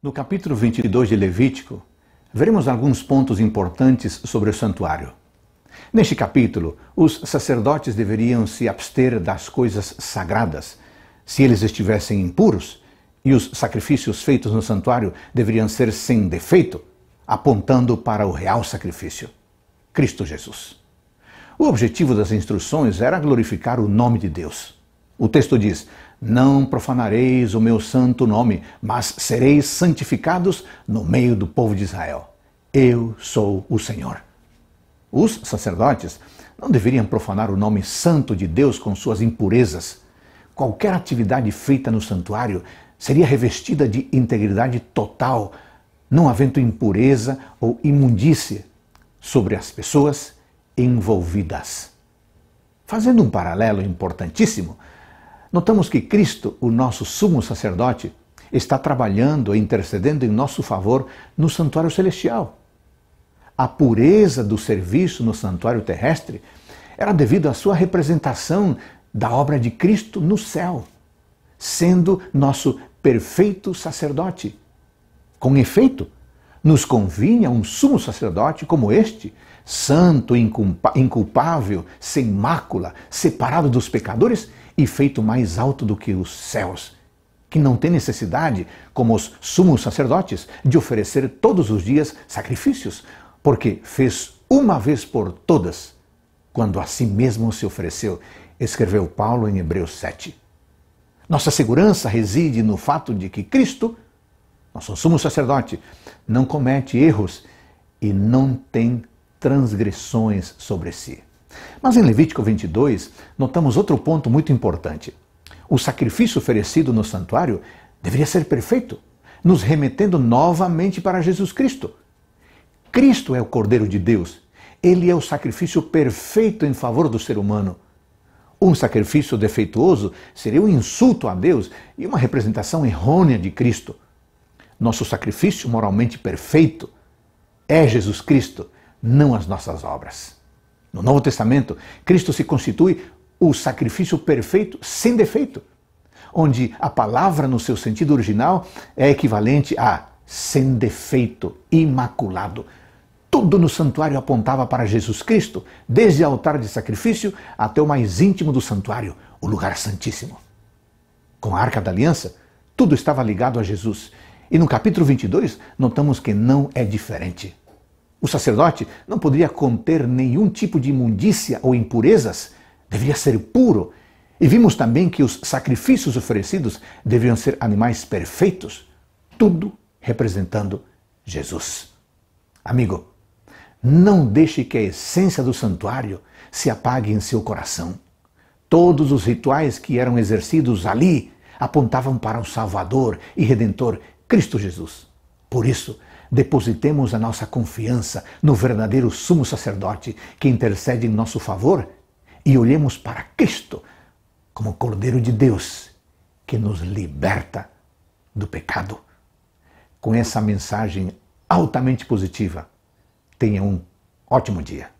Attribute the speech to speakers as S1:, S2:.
S1: No capítulo 22 de Levítico, veremos alguns pontos importantes sobre o santuário. Neste capítulo, os sacerdotes deveriam se abster das coisas sagradas, se eles estivessem impuros, e os sacrifícios feitos no santuário deveriam ser sem defeito, apontando para o real sacrifício, Cristo Jesus. O objetivo das instruções era glorificar o nome de Deus. O texto diz: não profanareis o meu santo nome, mas sereis santificados no meio do povo de Israel. Eu sou o Senhor. Os sacerdotes não deveriam profanar o nome santo de Deus com suas impurezas. Qualquer atividade feita no santuário seria revestida de integridade total, não havendo impureza ou imundícia sobre as pessoas envolvidas. Fazendo um paralelo importantíssimo, Notamos que Cristo, o nosso sumo sacerdote, está trabalhando e intercedendo em nosso favor no santuário celestial. A pureza do serviço no santuário terrestre era devido à sua representação da obra de Cristo no céu, sendo nosso perfeito sacerdote. Com efeito, nos convinha um sumo sacerdote como este, santo, inculpável, sem mácula, separado dos pecadores e feito mais alto do que os céus, que não tem necessidade, como os sumos sacerdotes, de oferecer todos os dias sacrifícios, porque fez uma vez por todas, quando a si mesmo se ofereceu, escreveu Paulo em Hebreus 7. Nossa segurança reside no fato de que Cristo, nosso sumo sacerdote, não comete erros e não tem transgressões sobre si. Mas em Levítico 22, notamos outro ponto muito importante. O sacrifício oferecido no santuário deveria ser perfeito, nos remetendo novamente para Jesus Cristo. Cristo é o Cordeiro de Deus. Ele é o sacrifício perfeito em favor do ser humano. Um sacrifício defeituoso seria um insulto a Deus e uma representação errônea de Cristo. Nosso sacrifício moralmente perfeito é Jesus Cristo, não as nossas obras. No Novo Testamento, Cristo se constitui o sacrifício perfeito sem defeito, onde a palavra, no seu sentido original, é equivalente a sem defeito, imaculado. Tudo no santuário apontava para Jesus Cristo, desde o altar de sacrifício até o mais íntimo do santuário, o lugar santíssimo. Com a arca da aliança, tudo estava ligado a Jesus. E no capítulo 22, notamos que não é diferente. O sacerdote não poderia conter nenhum tipo de imundícia ou impurezas, deveria ser puro. E vimos também que os sacrifícios oferecidos deveriam ser animais perfeitos, tudo representando Jesus. Amigo, não deixe que a essência do santuário se apague em seu coração. Todos os rituais que eram exercidos ali apontavam para o Salvador e Redentor, Cristo Jesus. Por isso, depositemos a nossa confiança no verdadeiro sumo sacerdote que intercede em nosso favor e olhemos para Cristo como Cordeiro de Deus que nos liberta do pecado. Com essa mensagem altamente positiva, tenha um ótimo dia.